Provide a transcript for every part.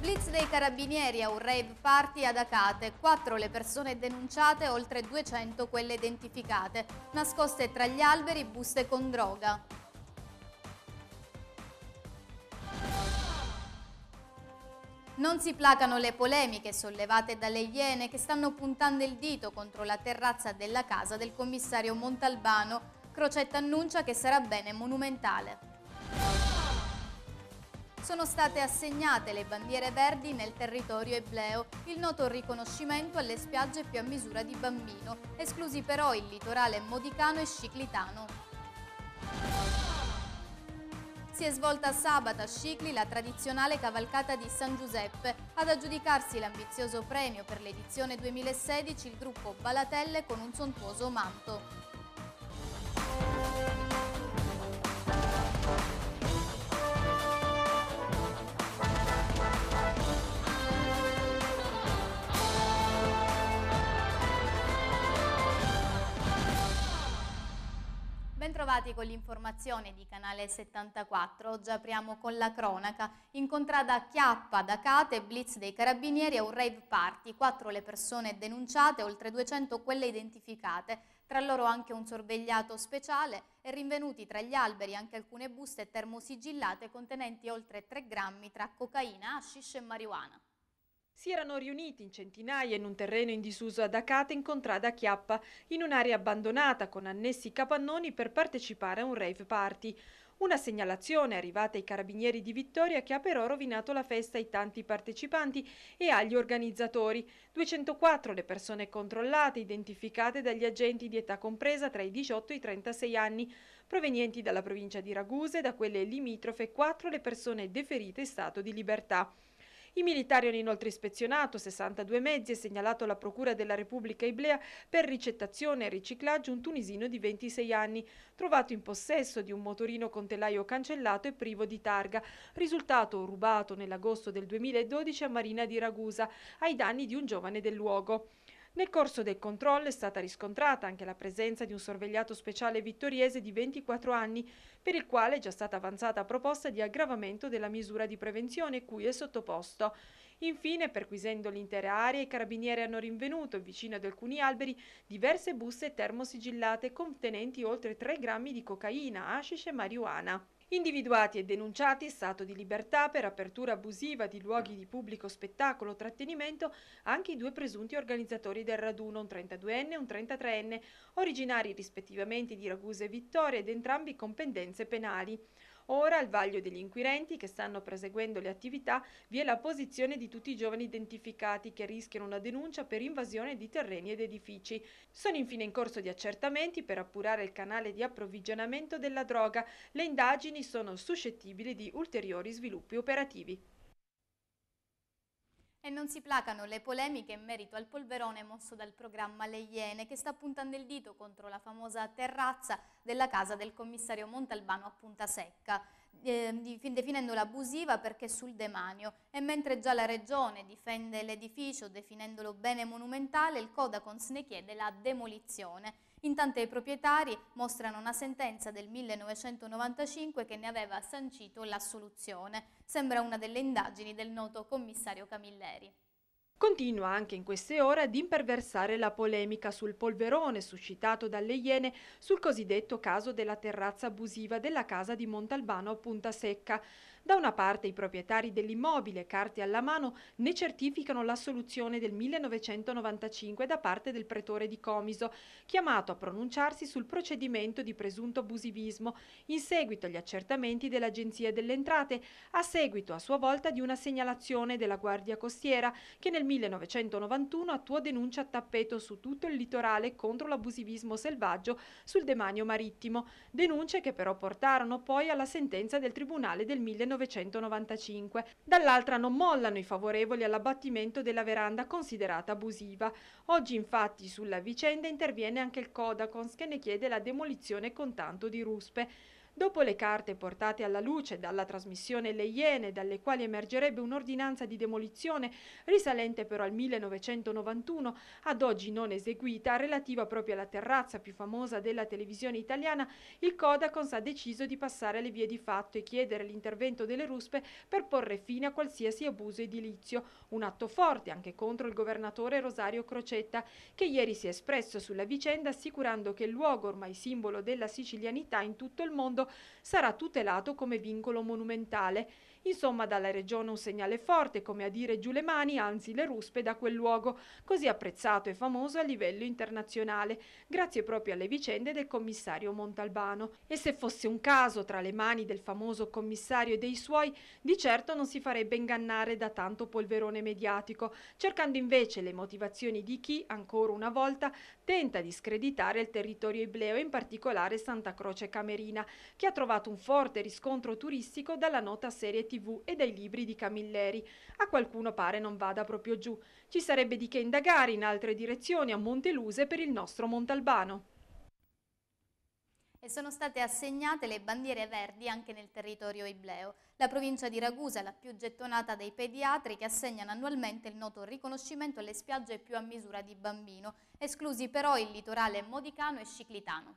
Blitz dei carabinieri a un rave party ad Acate, Quattro le persone denunciate, oltre 200 quelle identificate, nascoste tra gli alberi buste con droga. Non si placano le polemiche sollevate dalle Iene che stanno puntando il dito contro la terrazza della casa del commissario Montalbano. Crocetta annuncia che sarà bene monumentale sono state assegnate le bandiere verdi nel territorio ebleo, il noto riconoscimento alle spiagge più a misura di bambino, esclusi però il litorale modicano e sciclitano. Si è svolta sabato a Scicli la tradizionale cavalcata di San Giuseppe. Ad aggiudicarsi l'ambizioso premio per l'edizione 2016 il gruppo Balatelle con un sontuoso manto. Bentrovati con l'informazione di Canale 74, oggi apriamo con la cronaca. Incontrata a Chiappa, da Cate, blitz dei carabinieri a un rave party, quattro le persone denunciate, oltre 200 quelle identificate, tra loro anche un sorvegliato speciale e rinvenuti tra gli alberi anche alcune buste termosigillate contenenti oltre 3 grammi tra cocaina, hashish e marijuana. Si erano riuniti in centinaia in un terreno in disuso ad Acate in contrada Chiappa, in un'area abbandonata con annessi capannoni per partecipare a un rave party. Una segnalazione arrivata ai carabinieri di Vittoria che ha però rovinato la festa ai tanti partecipanti e agli organizzatori. 204 le persone controllate, identificate dagli agenti di età compresa tra i 18 e i 36 anni, provenienti dalla provincia di Ragusa e da quelle limitrofe 4 le persone deferite in stato di libertà. I militari hanno inoltre ispezionato 62 mezzi e segnalato alla Procura della Repubblica Iblea per ricettazione e riciclaggio un tunisino di 26 anni, trovato in possesso di un motorino con telaio cancellato e privo di targa, risultato rubato nell'agosto del 2012 a Marina di Ragusa, ai danni di un giovane del luogo. Nel corso del controllo è stata riscontrata anche la presenza di un sorvegliato speciale vittoriese di 24 anni, per il quale è già stata avanzata proposta di aggravamento della misura di prevenzione cui è sottoposto. Infine, perquisendo l'intera area, i carabinieri hanno rinvenuto, vicino ad alcuni alberi, diverse buste termosigillate contenenti oltre 3 grammi di cocaina, hashish e marijuana individuati e denunciati in stato di libertà per apertura abusiva di luoghi di pubblico spettacolo o trattenimento anche i due presunti organizzatori del raduno, un 32enne e un 33enne, originari rispettivamente di Ragusa e Vittoria ed entrambi con pendenze penali. Ora, al vaglio degli inquirenti che stanno proseguendo le attività, vi è la posizione di tutti i giovani identificati che rischiano una denuncia per invasione di terreni ed edifici. Sono infine in corso di accertamenti per appurare il canale di approvvigionamento della droga. Le indagini sono suscettibili di ulteriori sviluppi operativi. E non si placano le polemiche in merito al polverone mosso dal programma Le Iene, che sta puntando il dito contro la famosa terrazza della casa del commissario Montalbano a Punta Secca eh, definendola abusiva perché sul demanio e mentre già la Regione difende l'edificio definendolo bene monumentale, il Codacons ne chiede la demolizione. Intanto i proprietari mostrano una sentenza del 1995 che ne aveva sancito l'assoluzione. Sembra una delle indagini del noto commissario Camilleri. Continua anche in queste ore ad imperversare la polemica sul polverone suscitato dalle Iene sul cosiddetto caso della terrazza abusiva della casa di Montalbano a Punta Secca. Da una parte i proprietari dell'immobile, carte alla mano, ne certificano l'assoluzione del 1995 da parte del pretore di Comiso, chiamato a pronunciarsi sul procedimento di presunto abusivismo, in seguito agli accertamenti dell'Agenzia delle Entrate, a seguito a sua volta di una segnalazione della Guardia Costiera, che nel 1991 attuò denuncia a tappeto su tutto il litorale contro l'abusivismo selvaggio sul demanio marittimo, denunce che però portarono poi alla sentenza del Tribunale del 1991. 1995. Dall'altra non mollano i favorevoli all'abbattimento della veranda considerata abusiva. Oggi infatti sulla vicenda interviene anche il Codacons che ne chiede la demolizione con tanto di ruspe. Dopo le carte portate alla luce dalla trasmissione Le Iene, dalle quali emergerebbe un'ordinanza di demolizione risalente però al 1991, ad oggi non eseguita, relativa proprio alla terrazza più famosa della televisione italiana, il Codacons ha deciso di passare alle vie di fatto e chiedere l'intervento delle ruspe per porre fine a qualsiasi abuso edilizio. Un atto forte anche contro il governatore Rosario Crocetta, che ieri si è espresso sulla vicenda assicurando che il luogo, ormai simbolo della sicilianità in tutto il mondo, sarà tutelato come vincolo monumentale Insomma, dalla regione un segnale forte, come a dire giù le mani, anzi le ruspe da quel luogo, così apprezzato e famoso a livello internazionale, grazie proprio alle vicende del commissario Montalbano. E se fosse un caso tra le mani del famoso commissario e dei suoi, di certo non si farebbe ingannare da tanto polverone mediatico, cercando invece le motivazioni di chi, ancora una volta, tenta di screditare il territorio ibleo, in particolare Santa Croce Camerina, che ha trovato un forte riscontro turistico dalla nota serie tv e dai libri di Camilleri. A qualcuno pare non vada proprio giù. Ci sarebbe di che indagare in altre direzioni a Monteluse per il nostro Montalbano e sono state assegnate le bandiere verdi anche nel territorio ibleo. La provincia di Ragusa è la più gettonata dei pediatri che assegnano annualmente il noto riconoscimento alle spiagge più a misura di bambino, esclusi però il litorale modicano e ciclitano.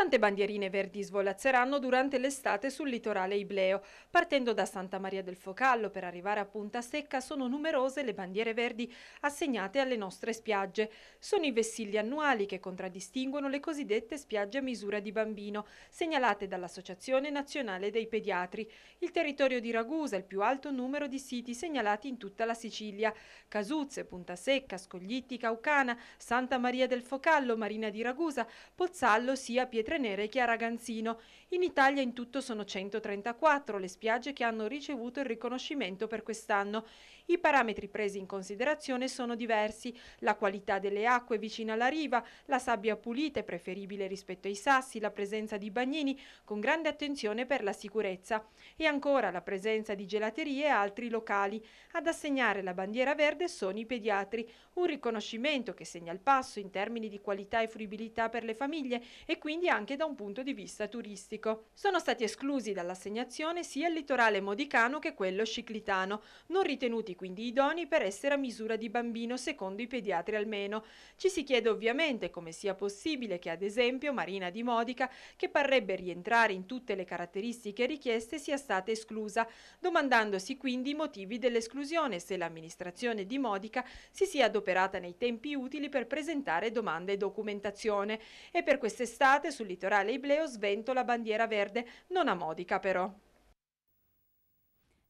Tante bandierine verdi svolazzeranno durante l'estate sul litorale ibleo. Partendo da Santa Maria del Focallo per arrivare a Punta Secca sono numerose le bandiere verdi assegnate alle nostre spiagge. Sono i vessilli annuali che contraddistinguono le cosiddette spiagge a misura di bambino, segnalate dall'Associazione Nazionale dei Pediatri. Il territorio di Ragusa ha il più alto numero di siti segnalati in tutta la Sicilia. Casuzze, Punta Secca, Scoglitti, Caucana, Santa Maria del Focallo, Marina di Ragusa, Pozzallo, Sia, Pietra Tre Nere Chiara Ganzino in Italia in tutto sono 134 le spiagge che hanno ricevuto il riconoscimento per quest'anno. I parametri presi in considerazione sono diversi, la qualità delle acque vicine alla riva, la sabbia pulita e preferibile rispetto ai sassi, la presenza di bagnini con grande attenzione per la sicurezza e ancora la presenza di gelaterie e altri locali. Ad assegnare la bandiera verde sono i pediatri, un riconoscimento che segna il passo in termini di qualità e fruibilità per le famiglie e quindi anche da un punto di vista turistico turistico. Sono stati esclusi dall'assegnazione sia il litorale modicano che quello sciclitano, non ritenuti quindi idoni per essere a misura di bambino secondo i pediatri almeno. Ci si chiede ovviamente come sia possibile che ad esempio Marina di Modica, che parrebbe rientrare in tutte le caratteristiche richieste, sia stata esclusa, domandandosi quindi i motivi dell'esclusione se l'amministrazione di Modica si sia adoperata nei tempi utili per presentare domande e documentazione. E per quest'estate sul litorale Ibleo sventola bandiera bandiera verde, non a Modica però.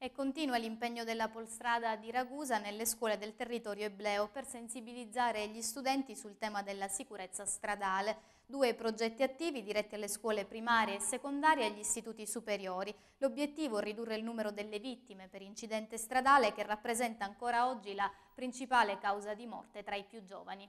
E continua l'impegno della Polstrada di Ragusa nelle scuole del territorio ebleo per sensibilizzare gli studenti sul tema della sicurezza stradale. Due progetti attivi diretti alle scuole primarie e secondarie e agli istituti superiori. L'obiettivo è ridurre il numero delle vittime per incidente stradale che rappresenta ancora oggi la principale causa di morte tra i più giovani.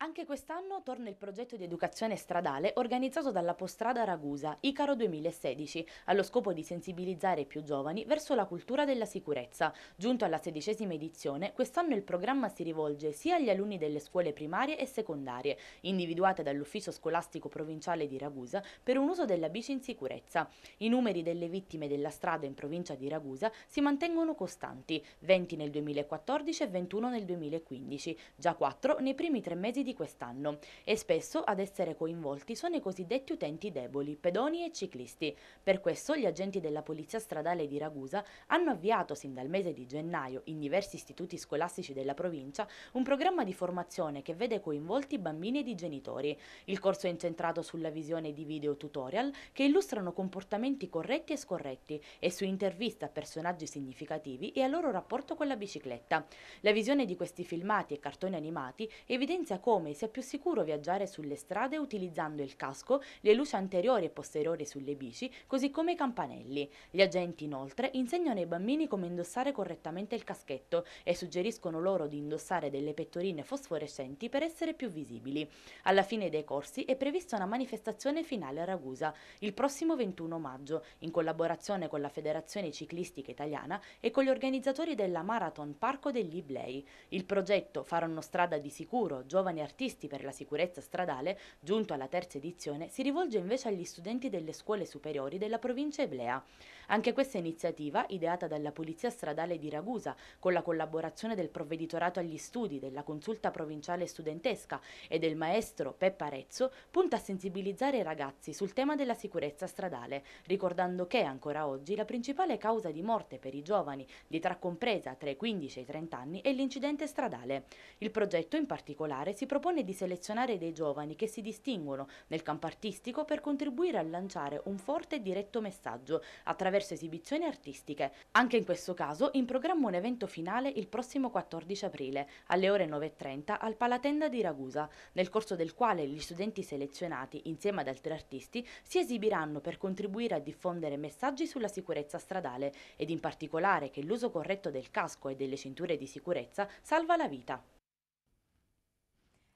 Anche quest'anno torna il progetto di educazione stradale organizzato dalla Postrada Ragusa, Icaro 2016, allo scopo di sensibilizzare i più giovani verso la cultura della sicurezza. Giunto alla sedicesima edizione, quest'anno il programma si rivolge sia agli alunni delle scuole primarie e secondarie, individuate dall'Ufficio Scolastico Provinciale di Ragusa, per un uso della bici in sicurezza. I numeri delle vittime della strada in provincia di Ragusa si mantengono costanti, 20 nel 2014 e 21 nel 2015, già 4 nei primi tre mesi di di quest'anno e spesso ad essere coinvolti sono i cosiddetti utenti deboli, pedoni e ciclisti. Per questo gli agenti della Polizia Stradale di Ragusa hanno avviato sin dal mese di gennaio in diversi istituti scolastici della provincia un programma di formazione che vede coinvolti bambini ed i genitori. Il corso è incentrato sulla visione di video tutorial che illustrano comportamenti corretti e scorretti e su interviste a personaggi significativi e al loro rapporto con la bicicletta. La visione di questi filmati e cartoni animati evidenzia come come sia più sicuro viaggiare sulle strade utilizzando il casco, le luci anteriori e posteriori sulle bici, così come i campanelli. Gli agenti inoltre insegnano ai bambini come indossare correttamente il caschetto e suggeriscono loro di indossare delle pettorine fosforescenti per essere più visibili. Alla fine dei corsi è prevista una manifestazione finale a Ragusa, il prossimo 21 maggio, in collaborazione con la Federazione Ciclistica Italiana e con gli organizzatori della Marathon Parco degli Iblei. Il progetto Faranno strada di sicuro, giovani artigiani artisti per la sicurezza stradale, giunto alla terza edizione, si rivolge invece agli studenti delle scuole superiori della provincia eblea. Anche questa iniziativa, ideata dalla Polizia Stradale di Ragusa, con la collaborazione del Provveditorato agli Studi, della Consulta Provinciale Studentesca e del maestro Peppa Arezzo, punta a sensibilizzare i ragazzi sul tema della sicurezza stradale, ricordando che ancora oggi la principale causa di morte per i giovani di tra compresa tra i 15 e i 30 anni è l'incidente stradale. Il progetto in particolare si propone di selezionare dei giovani che si distinguono nel campo artistico per contribuire a lanciare un forte e diretto messaggio attraverso attraverso esibizioni artistiche. Anche in questo caso in programma un evento finale il prossimo 14 aprile alle ore 9.30 al Palatenda di Ragusa, nel corso del quale gli studenti selezionati insieme ad altri artisti si esibiranno per contribuire a diffondere messaggi sulla sicurezza stradale ed in particolare che l'uso corretto del casco e delle cinture di sicurezza salva la vita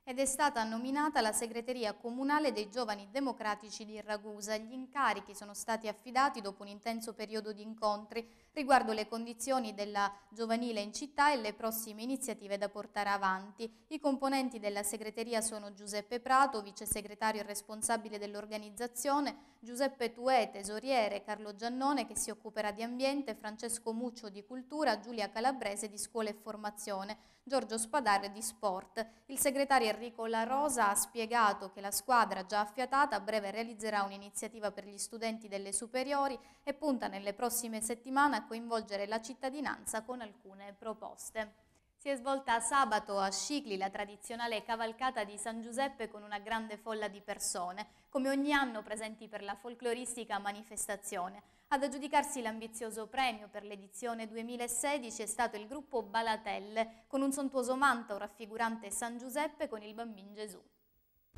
ed è stata nominata la segreteria comunale dei giovani democratici di Ragusa. Gli incarichi sono stati affidati dopo un intenso periodo di incontri riguardo le condizioni della giovanile in città e le prossime iniziative da portare avanti. I componenti della segreteria sono Giuseppe Prato, vice segretario responsabile dell'organizzazione, Giuseppe Tuè, tesoriere, Carlo Giannone che si occuperà di ambiente, Francesco Muccio di cultura, Giulia Calabrese di scuola e formazione, Giorgio Spadare di sport. Il segretario Enrico La Rosa ha spiegato che la squadra già affiatata a breve realizzerà un'iniziativa per gli studenti delle superiori e punta nelle prossime settimane a coinvolgere la cittadinanza con alcune proposte. Si è svolta sabato a Scicli la tradizionale cavalcata di San Giuseppe con una grande folla di persone, come ogni anno presenti per la folcloristica manifestazione. Ad aggiudicarsi l'ambizioso premio per l'edizione 2016 è stato il gruppo Balatelle, con un sontuoso manto raffigurante San Giuseppe con il bambino Gesù.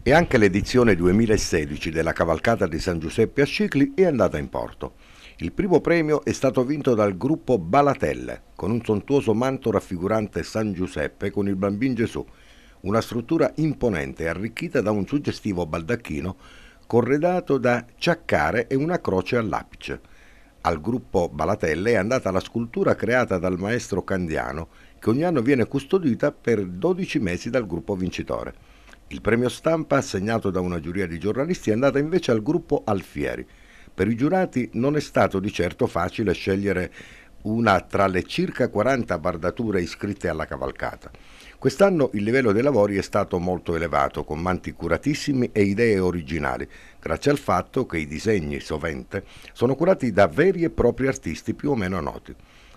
E anche l'edizione 2016 della cavalcata di San Giuseppe a Scicli è andata in porto. Il primo premio è stato vinto dal gruppo Balatelle, con un sontuoso manto raffigurante San Giuseppe con il bambino Gesù, una struttura imponente arricchita da un suggestivo baldacchino corredato da ciaccare e una croce all'apice. Al gruppo Balatelle è andata la scultura creata dal maestro Candiano, che ogni anno viene custodita per 12 mesi dal gruppo vincitore. Il premio stampa assegnato da una giuria di giornalisti è andata invece al gruppo Alfieri, per i giurati non è stato di certo facile scegliere una tra le circa 40 bardature iscritte alla cavalcata. Quest'anno il livello dei lavori è stato molto elevato, con manti curatissimi e idee originali, grazie al fatto che i disegni, sovente, sono curati da veri e propri artisti più o meno noti.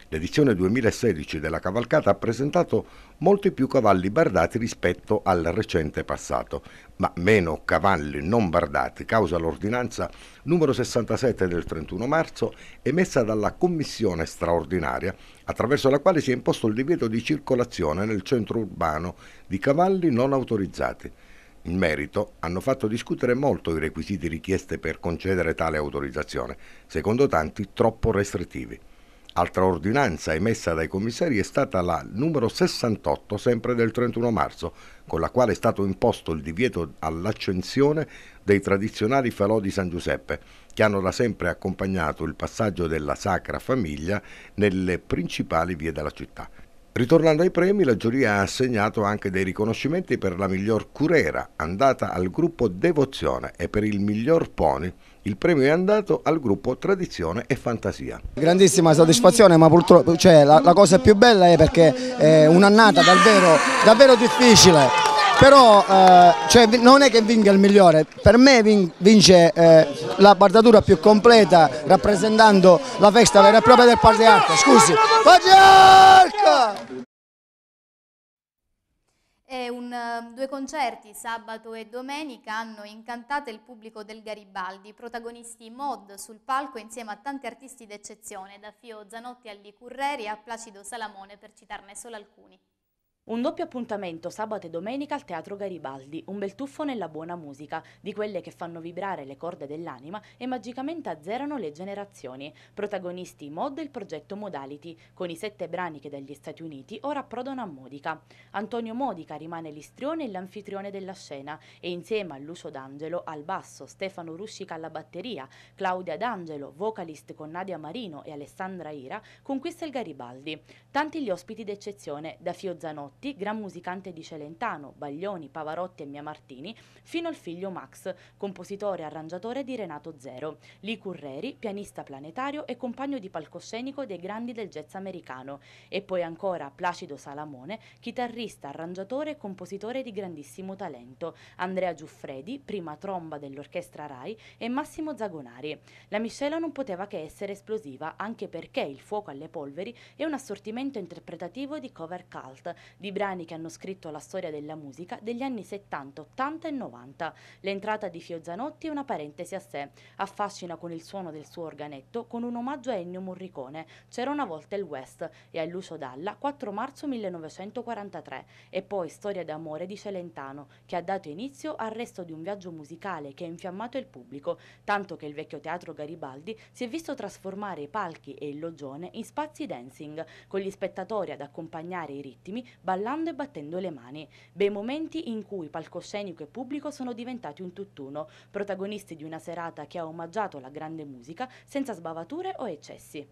L'edizione 2016 della cavalcata ha presentato molti più cavalli bardati rispetto al recente passato, ma meno cavalli non bardati causa l'ordinanza numero 67 del 31 marzo emessa dalla Commissione straordinaria attraverso la quale si è imposto il divieto di circolazione nel centro urbano di cavalli non autorizzati. In merito hanno fatto discutere molto i requisiti richiesti per concedere tale autorizzazione, secondo tanti troppo restrittivi. Altra ordinanza emessa dai commissari è stata la numero 68, sempre del 31 marzo, con la quale è stato imposto il divieto all'accensione dei tradizionali falò di San Giuseppe, che hanno da sempre accompagnato il passaggio della Sacra Famiglia nelle principali vie della città. Ritornando ai premi, la giuria ha assegnato anche dei riconoscimenti per la miglior curera, andata al gruppo Devozione, e per il miglior pony, il premio è andato al gruppo Tradizione e Fantasia. Grandissima soddisfazione, ma purtroppo cioè, la, la, cosa più bella è perché è un'annata davvero, davvero difficile però eh, cioè, non è che vinca il migliore, per me vin vince eh, la bardatura più completa rappresentando la festa vera e propria del Party scusi, Pacerca! un, eh, due concerti, sabato e domenica, hanno incantato il pubblico del Garibaldi, protagonisti mod sul palco insieme a tanti artisti d'eccezione, da Fio Zanotti a Curreri a Placido Salamone, per citarne solo alcuni. Un doppio appuntamento sabato e domenica al Teatro Garibaldi, un bel tuffo nella buona musica, di quelle che fanno vibrare le corde dell'anima e magicamente azzerano le generazioni. Protagonisti Mod e il progetto Modality, con i sette brani che dagli Stati Uniti ora approdano a Modica. Antonio Modica rimane l'istrione e l'anfitrione della scena e insieme a Lucio D'Angelo al basso, Stefano Ruscica alla batteria, Claudia D'Angelo, vocalist con Nadia Marino e Alessandra Ira, conquista il Garibaldi. Tanti gli ospiti d'eccezione, da Fio Zanotti Donizetti, gran musicante di Celentano, Baglioni, Pavarotti e Mia Martini, fino al figlio Max, compositore e arrangiatore di Renato Zero, Lee Curreri, pianista planetario e compagno di palcoscenico dei grandi del jazz americano, e poi ancora Placido Salamone, chitarrista, arrangiatore e compositore di grandissimo talento, Andrea Giuffredi, prima tromba dell'orchestra RAI, e Massimo Zagonari. La miscela non poteva che essere esplosiva, anche perché Il fuoco alle polveri è un assortimento interpretativo di cover cult, di di brani che hanno scritto la storia della musica degli anni 70, 80 e 90. L'entrata di Fiozzanotti è una parentesi a sé, affascina con il suono del suo organetto, con un omaggio a Ennio Morricone, C'era una volta il West e a Lucio Dalla 4 marzo 1943 e poi Storia d'amore di Celentano che ha dato inizio al resto di un viaggio musicale che ha infiammato il pubblico, tanto che il vecchio teatro Garibaldi si è visto trasformare i palchi e il loggione in spazi dancing, con gli spettatori ad accompagnare i ritmi, ballare ballando e battendo le mani, bei momenti in cui palcoscenico e pubblico sono diventati un tutt'uno, protagonisti di una serata che ha omaggiato la grande musica senza sbavature o eccessi.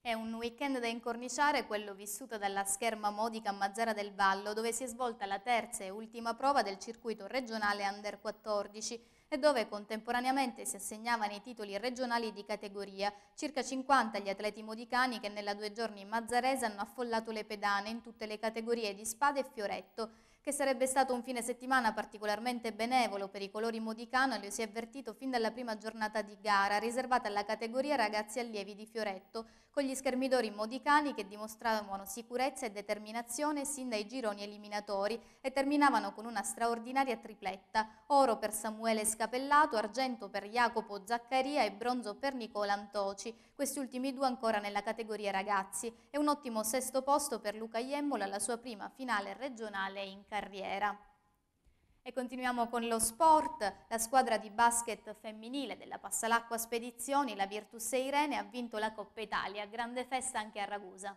È un weekend da incorniciare, quello vissuto dalla scherma modica a Mazzara del Vallo, dove si è svolta la terza e ultima prova del circuito regionale Under 14, e dove contemporaneamente si assegnavano i titoli regionali di categoria, circa 50 gli atleti modicani che nella due giorni in Mazzarese hanno affollato le pedane in tutte le categorie di spada e fioretto, che sarebbe stato un fine settimana particolarmente benevolo per i colori modicano lo si è avvertito fin dalla prima giornata di gara, riservata alla categoria ragazzi allievi di Fioretto, con gli schermidori modicani che dimostravano sicurezza e determinazione sin dai gironi eliminatori e terminavano con una straordinaria tripletta, oro per Samuele Scapellato, argento per Jacopo Zaccaria e bronzo per Nicola Antoci, questi ultimi due ancora nella categoria ragazzi, e un ottimo sesto posto per Luca Iemmola alla sua prima finale regionale in carriera. E continuiamo con lo sport, la squadra di basket femminile della Passalacqua Spedizioni, la Virtus Irene, ha vinto la Coppa Italia, grande festa anche a Ragusa.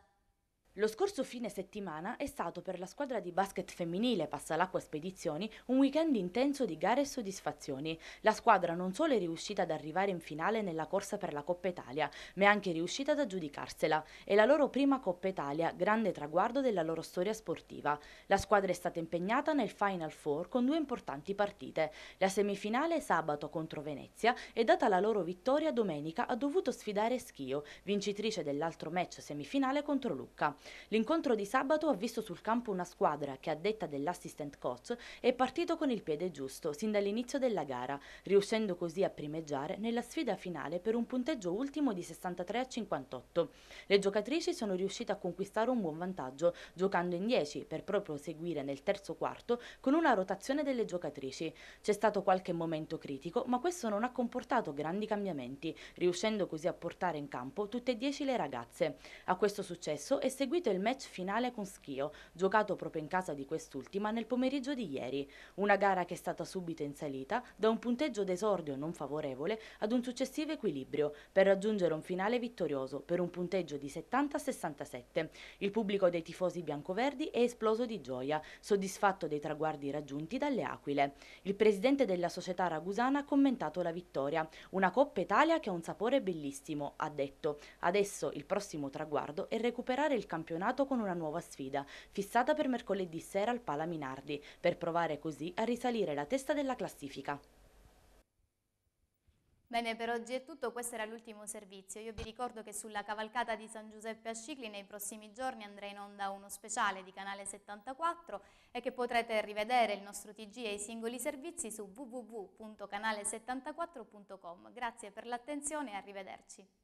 Lo scorso fine settimana è stato per la squadra di basket femminile Passalacqua Spedizioni un weekend intenso di gare e soddisfazioni. La squadra non solo è riuscita ad arrivare in finale nella corsa per la Coppa Italia, ma è anche riuscita ad aggiudicarsela. È la loro prima Coppa Italia, grande traguardo della loro storia sportiva. La squadra è stata impegnata nel Final Four con due importanti partite. La semifinale sabato contro Venezia e data la loro vittoria domenica ha dovuto sfidare Schio, vincitrice dell'altro match semifinale contro Lucca. L'incontro di sabato ha visto sul campo una squadra che a detta dell'assistant coach è partito con il piede giusto sin dall'inizio della gara, riuscendo così a primeggiare nella sfida finale per un punteggio ultimo di 63 a 58. Le giocatrici sono riuscite a conquistare un buon vantaggio giocando in 10 per poi proseguire nel terzo quarto con una rotazione delle giocatrici. C'è stato qualche momento critico, ma questo non ha comportato grandi cambiamenti, riuscendo così a portare in campo tutte e 10 le ragazze. A questo successo è seguito seguito il match finale con Schio, giocato proprio in casa di quest'ultima nel pomeriggio di ieri. Una gara che è stata subito in salita, da un punteggio d'esordio non favorevole ad un successivo equilibrio, per raggiungere un finale vittorioso per un punteggio di 70-67. Il pubblico dei tifosi biancoverdi è esploso di gioia, soddisfatto dei traguardi raggiunti dalle Aquile. Il presidente della società ragusana ha commentato la vittoria, una Coppa Italia che ha un sapore bellissimo, ha detto. Adesso il prossimo traguardo è recuperare il campionato campionato con una nuova sfida, fissata per mercoledì sera al Pala Minardi, per provare così a risalire la testa della classifica. Bene, per oggi è tutto, questo era l'ultimo servizio. Io vi ricordo che sulla cavalcata di San Giuseppe a Scicli nei prossimi giorni andrà in onda uno speciale di Canale 74 e che potrete rivedere il nostro TG e i singoli servizi su www.canale74.com. Grazie per l'attenzione e arrivederci.